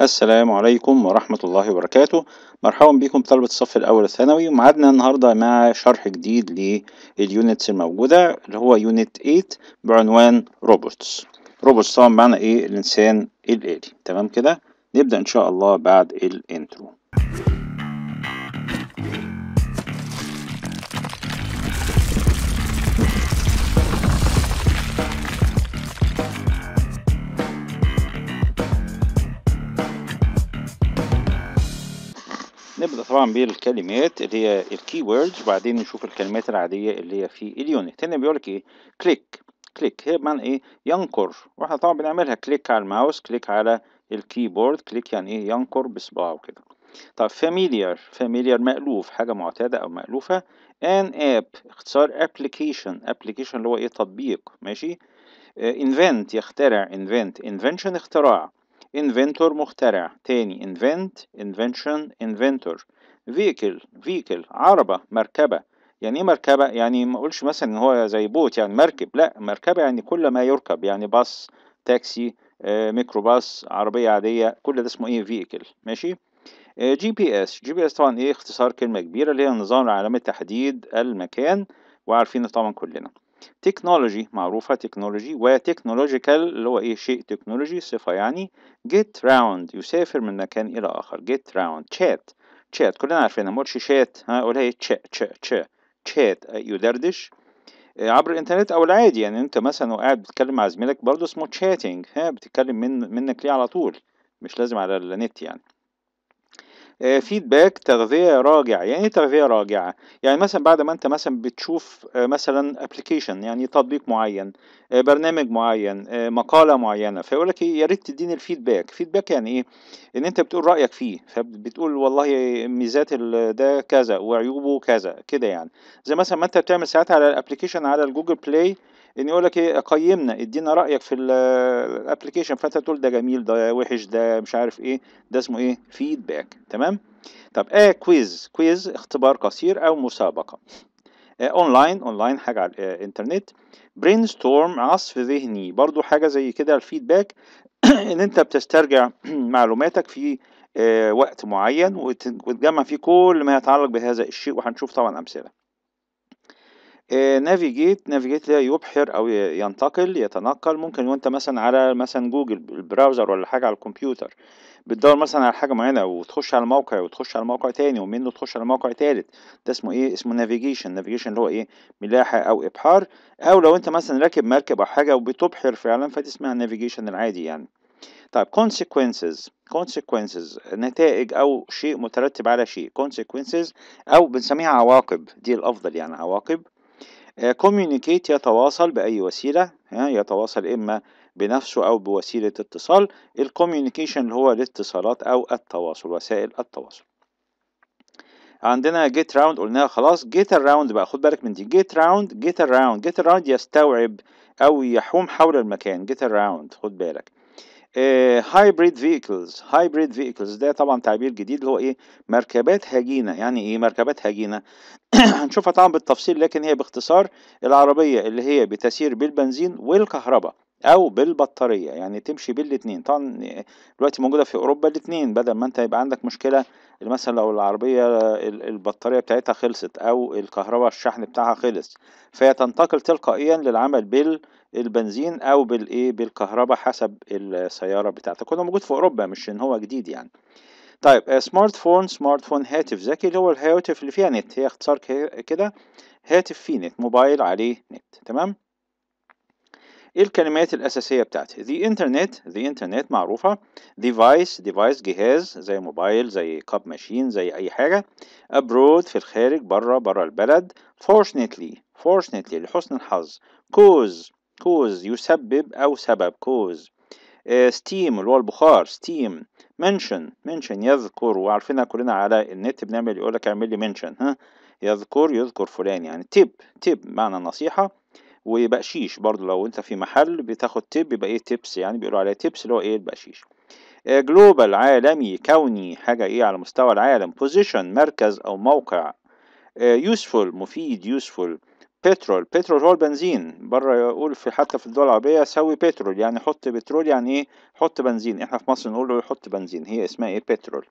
السلام عليكم ورحمة الله وبركاته مرحبا بكم طلبة الصف الأول الثانوي ومعادنا النهاردة مع شرح جديد لليونتس الموجودة اللي هو يونت 8 بعنوان روبوتس روبوتس طبعا معنى إيه الإنسان الآلي تمام كده نبدأ إن شاء الله بعد الإنترو نبدأ طبعا بالكلمات اللي هي الكي ووردز وبعدين نشوف الكلمات العادية اللي هي في اليونت هنا بيقولك ايه كليك كليك هي بمعنى ايه ينقر واحنا طبعا بنعملها كليك على الماوس كليك على الكيبورد كليك يعني ايه ينقر بصباعه كده طب فاميليار فاميليار مألوف حاجة معتادة أو مألوفة ان اب اختصار ابلكيشن ابلكيشن اللي هو ايه تطبيق ماشي انفنت آه، يخترع انفنت invention اختراع inventor مخترع تاني invent invention inventor vehicle vehicle عربة مركبة يعني ايه مركبة يعني ما اقولش مثلا ان هو زي بوت يعني مركب لا مركبة يعني كل ما يركب يعني باص تاكسي آه، ميكروباص عربية عادية كل ده اسمه ايه vehicle ماشي جي بي اس جي بي اس طبعا ايه اختصار كلمة كبيرة اللي هي نظام العالم تحديد المكان وعارفينه طبعا كلنا تكنولوجي معروفة تكنولوجي وتكنولوجيكال اللي هو ايه شيء تكنولوجي صفة يعني get round يسافر من مكان إلى آخر get round chat chat كلنا عارفينها ما شات ها قولها ايه تشا تشا تشا chat يدردش آه، عبر الانترنت او العادي يعني انت مثلا وقاعد بتتكلم مع زميلك برضه اسمه تشاتنج ها بتتكلم من منك ليه على طول مش لازم على النت يعني فيدباك آه، تغذيه راجعة يعني ايه تغذيه راجعه يعني مثلا بعد ما انت مثلا بتشوف آه، مثلا ابلكيشن يعني تطبيق معين آه، برنامج معين مقاله معينه فيقول لك إيه، يا ريت تديني الفيدباك فيدباك يعني ايه ان انت بتقول رايك فيه فبتقول والله ميزات ده كذا وعيوبه كذا كده يعني زي مثلا ما انت بتعمل ساعات على الابلكيشن على الجوجل بلاي ان يعني يقول لك ايه قيمنا ادينا رايك في الابلكيشن فانت تقول ده جميل ده وحش ده مش عارف ايه ده اسمه ايه فيدباك تمام طب ايه كويز كويز اختبار قصير او مسابقه اونلاين آه، اونلاين حاجه على الانترنت برين ستورم عصف ذهني برضو حاجه زي كده الفيدباك ان انت بتسترجع معلوماتك في آه، وقت معين وتجمع فيه كل ما يتعلق بهذا الشيء وهنشوف طبعا امثله نافيجيت نافيجيت اللي يبحر او ينتقل يتنقل ممكن وانت مثلا على مثلا جوجل البراوزر ولا حاجه على الكمبيوتر بتدور مثلا على حاجه معينه وتخش على الموقع وتخش على موقع تاني ومنه تخش على موقع تالت ده اسمه ايه اسمه نافيجيشن نافيجيشن اللي هو ايه ملاحه او ابحار او لو انت مثلا راكب مركب او حاجه وبتبحر فعلا فدي اسمها النافيجيشن العادي يعني طيب consequences consequences نتائج او شيء مترتب على شيء consequences او بنسميها عواقب دي الافضل يعني عواقب كوميونيكيت آه، يتواصل باي وسيله آه، يتواصل اما بنفسه او بوسيله اتصال الكوميونيكيشن اللي هو الاتصالات او التواصل وسائل التواصل عندنا جيت راوند قلناها خلاص جيت اراوند بقى خد بالك من دي جيت راوند جيت اراوند جيت اراوند يستوعب او يحوم حول المكان جيت اراوند خد بالك هايبريد فيكلز هايبريد فيكلز ده طبعا تعبير جديد اللي هو ايه مركبات هجينه يعني ايه مركبات هجينه هنشوفها طبعا بالتفصيل لكن هي باختصار العربيه اللي هي بتسير بالبنزين والكهرباء او بالبطاريه يعني تمشي بالاثنين طبعا آه، دلوقتي موجوده في اوروبا الاثنين بدل ما انت يبقى عندك مشكله مثلا لو العربيه البطاريه بتاعتها خلصت او الكهرباء الشحن بتاعها خلص فهي تنتقل تلقائيا للعمل بال البنزين او بالايه بالكهرباء حسب السياره بتاعتك كله موجود في اوروبا مش ان هو جديد يعني طيب سمارت فون سمارت فون هاتف ذكي اللي هو الهواتف اللي فيها نت هي اختصار كده هاتف فيه نت موبايل عليه نت تمام ايه الكلمات الأساسية بتاعتي the internet the internet معروفة device device جهاز زي موبايل زي كاب ماشين زي أي حاجة abroad في الخارج بره بره البلد fortunately fortunately لحسن الحظ cause كوز يسبب أو سبب كوز ستيم آه، اللي هو البخار ستيم منشن منشن يذكر وعارفينها كلنا على النت بنعمل يقول لك اعمل لي منشن ها يذكر يذكر فلان يعني تب تب معنى نصيحة وبقشيش برضو لو انت في محل بتاخد تب يبقى ايه تبس يعني بيقولوا عليها تبس اللي هو ايه البقشيش جلوبال آه، عالمي كوني حاجة ايه على مستوى العالم بوزيشن مركز او موقع يوسفول آه، مفيد يوسفول بترول بترول هو البنزين بره يقول في حتى في الدول العربية سوي بترول يعني حط بترول يعني ايه حط بنزين احنا في مصر نقول له حط بنزين هي اسمها ايه بترول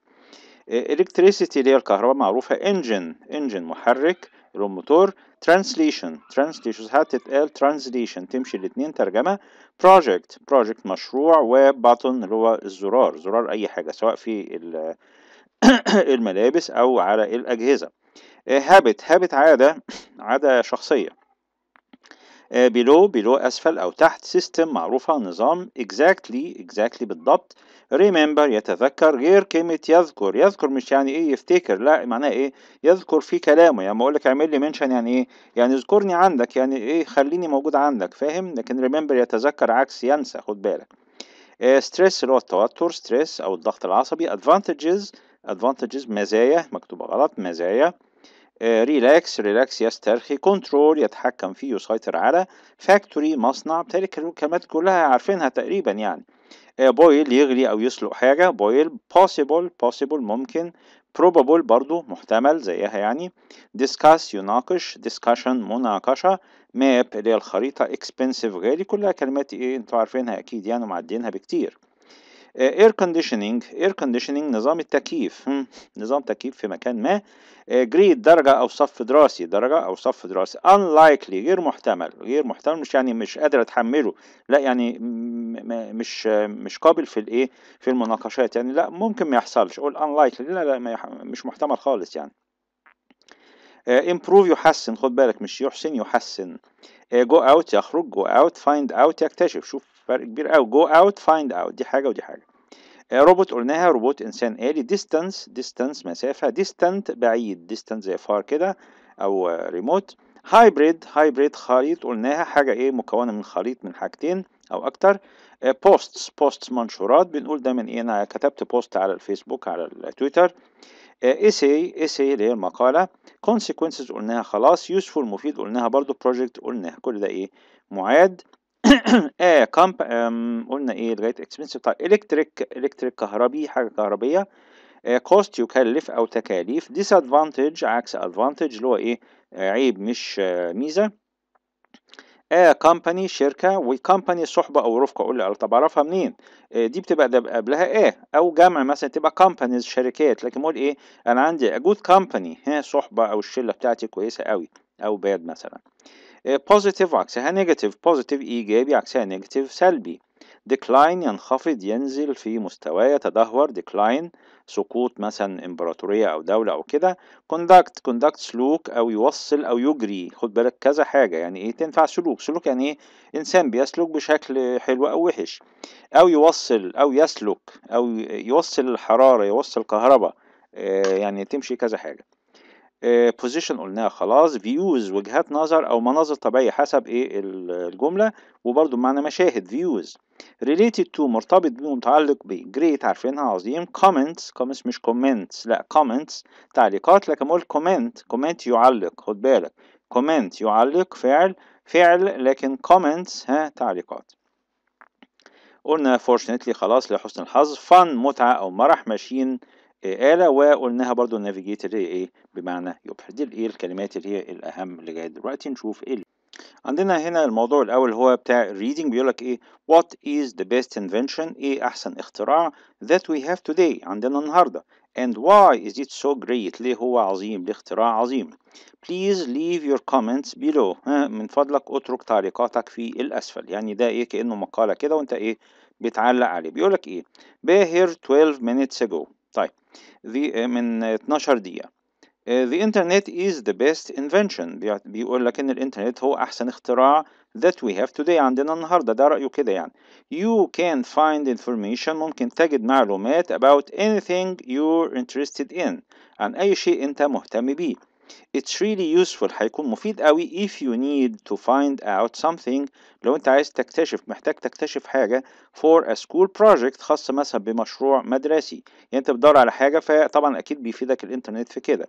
الكتريسيتي آه، اللي هي الكهرباء معروفة انجن انجن محرك الموتور ترانسليشن ترانسليشن هتتقال ترانسليشن تمشي الاثنين ترجمة بروجكت بروجكت مشروع وباتون اللي هو الزرار زرار اي حاجة سواء في الملابس او على الاجهزة هابت آه، هابت عادة عادة شخصية بلو آه، بلو أسفل أو تحت سيستم معروفة نظام exactly exactly بالضبط remember يتذكر غير كلمة يذكر يذكر مش يعني إيه يفتكر لا معناه إيه يذكر في كلامه يعني ما أقولك اعمل لي منشن يعني إيه يعني اذكرني عندك يعني إيه خليني موجود عندك فاهم لكن remember يتذكر عكس ينسى خد بالك ستريس آه، اللي هو التوتر ستريس أو الضغط العصبي advantages advantages مزايا مكتوبة غلط مزايا ريلاكس آه، ريلاكس يسترخي كنترول يتحكم فيه يسيطر على فاكتوري مصنع تلك الكلمات كلها عارفينها تقريبا يعني بويل آه، يغلي أو يسلق حاجة بويل بوسيبل بوسيبل ممكن probable برضو محتمل زيها يعني discuss يناقش discussion مناقشة map اللي هي الخريطة expensive غالي كلها كلمات ايه انتوا عارفينها أكيد يعني ومعدينها بكتير اير كونديشننج اير كونديشننج نظام التكييف نظام تكييف في مكان ما جريد آه، درجة أو صف دراسي درجة أو صف دراسي unlikely غير محتمل غير محتمل مش يعني مش قادر أتحمله لا يعني مش مش قابل في الإيه في المناقشات يعني لا ممكن ما يحصلش قول unlikely لا لا مش محتمل خالص يعني آه، improve يحسن خد بالك مش يحسن يحسن جو آه، اوت يخرج جو اوت فايند اوت يكتشف شوف فرق كبير قوي جو اوت فايند اوت دي حاجه ودي حاجه آه، روبوت قلناها روبوت انسان آلي ديستانس ديستانس مسافة ديستانت بعيد ديستانت زي فار كده او ريموت هايبريد هايبريد خليط قلناها حاجة ايه مكونة من خليط من حاجتين او اكتر بوستس آه، بوستس منشورات بنقول ده من ايه انا كتبت بوست على الفيسبوك على التويتر ايسي آه، ايسي اللي هي المقالة consequences قلناها خلاص useful مفيد قلناها برضو project قلناها كل ده ايه معاد ايه كامب قلنا ايه لغايه اكسبنس بتاع الكتريك الكتريك كهربي حاجه كهربيه كوست آه، يكلف او تكاليف ديس ادفانتج عكس ادفانتج اللي هو ايه آه، عيب مش آه، ميزه ا كامباني شركه وكامباني صحبه او رفقه اقول لي طب اعرفها منين دي بتبقى ده قبلها ا او جمع مثلا تبقى كامبانيز شركات لكن بقول ايه انا عندي جود كامباني ها صحبه او الشله بتاعتي كويسه قوي او باد مثلا بوزيتيف عكسها نيجاتيف بوزيتيف إيجابي عكسها نيجاتيف سلبي ديكلاين ينخفض ينزل في مستواه يتدهور ديكلاين سقوط مثلا امبراطورية أو دولة أو كده كوندكت كوندكت سلوك أو يوصل أو يجري خد بالك كذا حاجة يعني إيه تنفع سلوك سلوك يعني إيه إنسان بيسلك بشكل حلو أو وحش أو يوصل أو يسلك أو يوصل الحرارة يوصل كهرباء آه، يعني تمشي كذا حاجة بوزيشن آه، قلناها خلاص فيوز وجهات نظر او مناظر طبيعيه حسب ايه الجمله وبرده بمعنى مشاهد فيوز related to مرتبط بيه ومتعلق بيه great عارفينها عظيم comments comments مش comments لا comments تعليقات لكن بقول comment comment يعلق خد بالك comment يعلق فعل فعل لكن comments ها تعليقات قلنا fortunately خلاص لحسن الحظ fun متعه او مرح ماشين آلة وقلناها برضو النافيجيتر هي إيه بمعنى يبحر دي إيه الكلمات اللي هي الأهم اللي جاية دلوقتي نشوف إيه عندنا هنا الموضوع الأول هو بتاع reading بيقولك إيه What is the best invention إيه أحسن اختراع that we have today عندنا النهاردة and why is it so great ليه هو عظيم ليه اختراع عظيم please leave your comments below من فضلك اترك تعليقاتك في الأسفل يعني ده إيه كأنه مقالة كده وأنت إيه بتعلق عليه بيقولك إيه باهر 12 minutes ago the من 12 دقيقة the internet is the best invention بيقول لك ان الانترنت هو احسن اختراع that we have today عندنا النهارده ده رايه كده يعني you can find information ممكن تجد معلومات about anything you're interested in عن اي شيء انت مهتم بيه It's really useful هيكون مفيد قوي if you need to find out something لو انت عايز تكتشف محتاج تكتشف حاجة for a school project خاصة مثلا بمشروع مدرسي يعني انت بتدور على حاجة فطبعا اكيد بيفيدك الانترنت في كده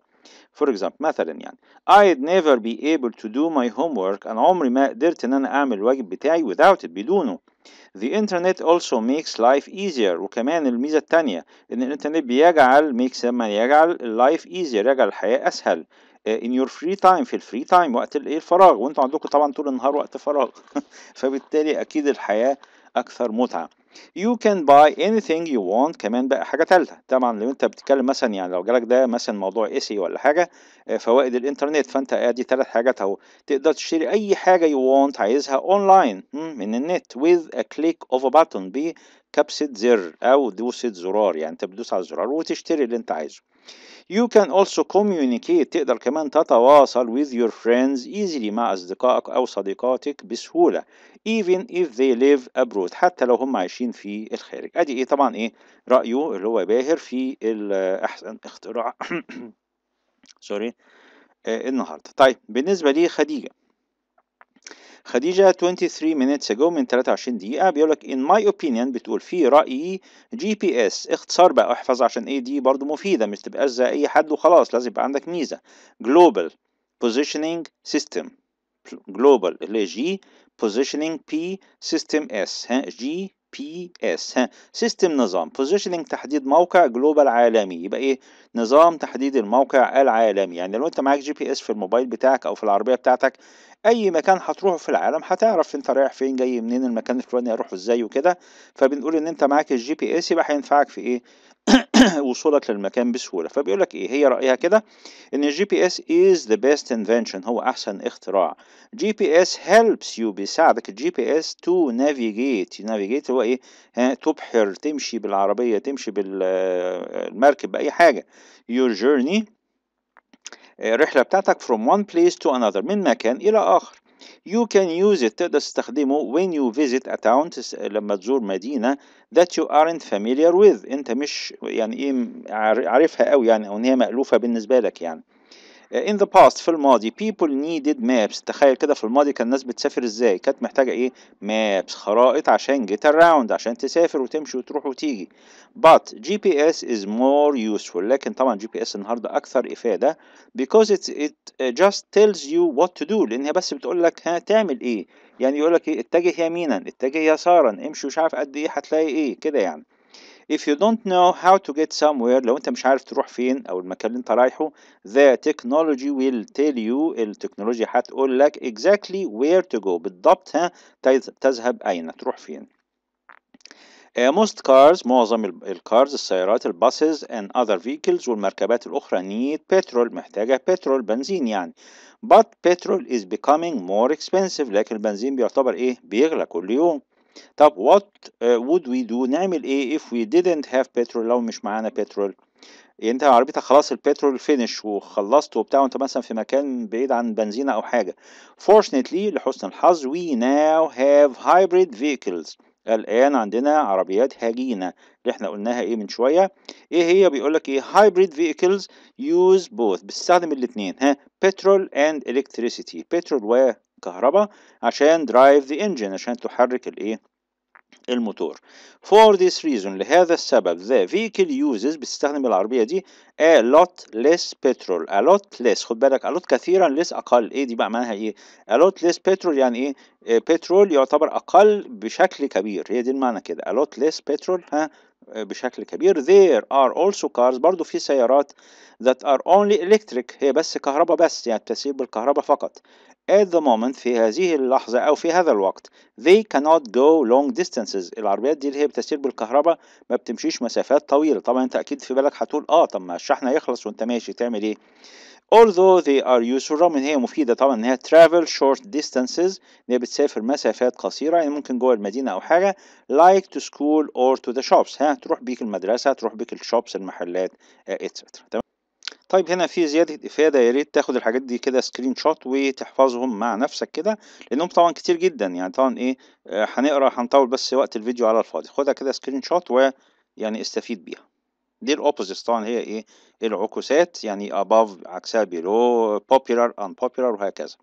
for example مثلا يعني I'd never be able to do my homework انا عمري ما قدرت ان انا اعمل الواجب بتاعي without it بدونه The internet also makes life easier وكمان الميزة التانية إن الإنترنت بيجعل makes لما يجعل life easier يجعل الحياة أسهل ان يور فري تايم في الفري تايم وقت الايه الفراغ وانتوا عندكم طبعا طول النهار وقت فراغ فبالتالي اكيد الحياه اكثر متعه you can buy anything you want كمان بقى حاجه ثالثه طبعا لو انت بتتكلم مثلا يعني لو جالك ده مثلا موضوع ايسي ولا حاجه آه، فوائد الانترنت فانت ادي ثلاث حاجات اهو تقدر تشتري اي حاجه you want عايزها اونلاين من النت with a click of a button بكبسه زر او دوسه زرار يعني انت بتدوس على الزرار وتشتري اللي انت عايزه You can also communicate تقدر كمان تتواصل with your friends easily مع أصدقائك أو صديقاتك بسهولة even if they live abroad حتى لو هم عايشين في الخارج أدي إيه طبعا إيه رأيه اللي هو باهر في أحسن اختراع سوري آه، النهاردة طيب بالنسبة لخديجة خديجة 23 minutes ago من 23 دقيقة بيقول لك in my opinion بتقول في رأيي جي بي اس اختصار بقى احفظ عشان ايه دي برضو مفيدة مش تبقاش زي اي حد وخلاص لازم يبقى عندك ميزة global positioning system global اللي هي جي positioning P system S ها جي بي اس ها سيستم نظام بوزيشننج تحديد موقع جلوبال عالمي يبقى ايه نظام تحديد الموقع العالمي يعني لو انت معاك جي بي اس في الموبايل بتاعك او في العربيه بتاعتك اي مكان هتروحه في العالم هتعرف انت رايح فين جاي منين المكان الفلاني هروحه ازاي وكده فبنقول ان انت معاك الجي بي اس يبقى هينفعك في ايه وصولك للمكان بسهوله فبيقول لك ايه هي رايها كده ان الجي بي اس از ذا بيست انفنشن هو احسن اختراع جي بي اس هيلبس يو بيساعدك الجي بي اس تو نافيجيت نافيجيت هو ايه ها تبحر تمشي بالعربيه تمشي بالمركب آه، باي حاجه يور جيرني آه، الرحله بتاعتك from one place to another من مكان الى اخر You can use it تقدر تستخدمه when you visit a town لما تزور مدينة that you aren't familiar with أنت مش يعني إيه عارفها أوي يعني أو إن هي مألوفة بالنسبة لك يعني in the past في الماضي people needed maps تخيل كده في الماضي كان الناس بتسافر ازاي كانت محتاجة ايه maps خرائط عشان get around عشان تسافر وتمشي وتروح وتيجي but GPS is more useful لكن طبعا GPS النهاردة اكثر افادة because it, it just tells you what to do لان هي بس بتقول لك ها تعمل ايه يعني يقول لك ايه اتجه يمينا اتجه يسارا امشي مش عارف قد ايه هتلاقي ايه كده يعني if you don't know how to get somewhere لو انت مش عارف تروح فين او المكان اللي انت رايحه the technology will tell you التكنولوجيا هتقول لك exactly where to go بالضبط ها تذهب اين تروح فين uh, most cars معظم الكارز السيارات الباسز and other vehicles والمركبات الأخرى need petrol محتاجة petrol بنزين يعني but petrol is becoming more expensive لكن البنزين بيعتبر إيه بيغلى كل يوم طب what uh, would we do نعمل ايه if we didn't have petrol لو مش معانا بترول يعني انت عربيتك خلاص البترول فينش وخلصت وبتاع وانت مثلا في مكان بعيد عن بنزينه او حاجه fortunately لحسن الحظ we now have hybrid vehicles الان عندنا عربيات هجينه اللي احنا قلناها ايه من شويه ايه هي بيقول لك ايه hybrid vehicles use both بتستخدم الاثنين ها petrol and electricity petrol و كهرباء عشان درايف ذا انجن عشان تحرك الايه الموتور for this reason لهذا السبب the vehicle uses بتستخدم العربية دي a lot less petrol a lot less خد بالك a lot كثيرا less أقل ايه دي بقى معناها ايه a lot less petrol يعني ايه آه، petrol يعتبر أقل بشكل كبير هي دي المعنى كده a lot less petrol ها آه، بشكل كبير there are also cars برضو في سيارات that are only electric هي بس كهرباء بس يعني تسير بالكهرباء فقط at the moment في هذه اللحظة أو في هذا الوقت they cannot go long distances العربيات دي اللي هي بتسير بالكهرباء ما بتمشيش مسافات طويلة طبعا أنت أكيد في بالك هتقول آه طب ما الشحن هيخلص وأنت ماشي تعمل إيه although they are useful رغم إن هي مفيدة طبعا إن هي travel short distances إن هي بتسافر مسافات قصيرة يعني ممكن جوه المدينة أو حاجة like to school or to the shops ها تروح بيك المدرسة تروح بيك الشوبس المحلات آه، etc تمام طيب هنا في زيادة إفادة يا ريت تاخد الحاجات دي كده سكرين شوت وتحفظهم مع نفسك كده لأنهم طبعا كتير جدا يعني طبعا إيه آه، هنقرا هنطول بس وقت الفيديو على الفاضي خدها كده سكرين شوت ويعني استفيد بيها دي الأوبوزيتس طبعا هي إيه العكوسات يعني above عكسها below popular unpopular وهكذا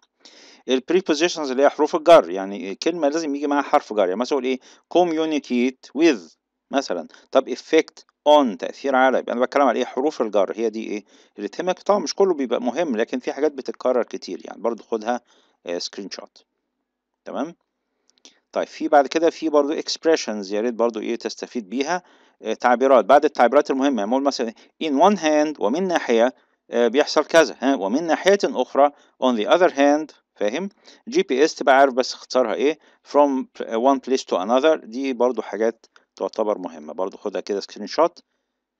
البريبوزيشنز اللي هي حروف الجر يعني كلمة لازم يجي معاها حرف جر يعني مثلا أقول إيه communicate with مثلا طب effect اون تاثير على يبقى انا بتكلم على ايه حروف الجر هي دي ايه اللي تهمك طبعا مش كله بيبقى مهم لكن في حاجات بتتكرر كتير يعني برضو خدها سكرين آه، شوت تمام طيب في بعد كده في برضو اكسبريشنز يا ريت برضو ايه تستفيد بيها آه، تعبيرات بعد التعبيرات المهمه يعني مثلا in one hand ومن ناحيه آه، بيحصل كذا ها ومن ناحيه اخرى on the other hand فاهم جي بي اس تبقى عارف بس اختصارها ايه from one place to another دي برضو حاجات تعتبر مهمة برضو خدها كده سكرين شوت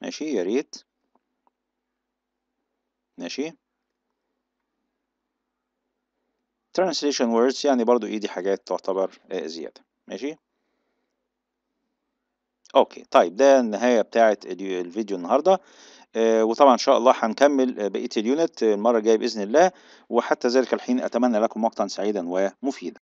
ماشي يا ريت ماشي translation words يعني برضو ايدي حاجات تعتبر آه، زيادة ماشي اوكي طيب ده النهاية بتاعت الفيديو النهاردة آه، وطبعا ان شاء الله هنكمل آه، بقية اليونت المرة الجاية بإذن الله وحتى ذلك الحين أتمنى لكم وقتا سعيدا ومفيدا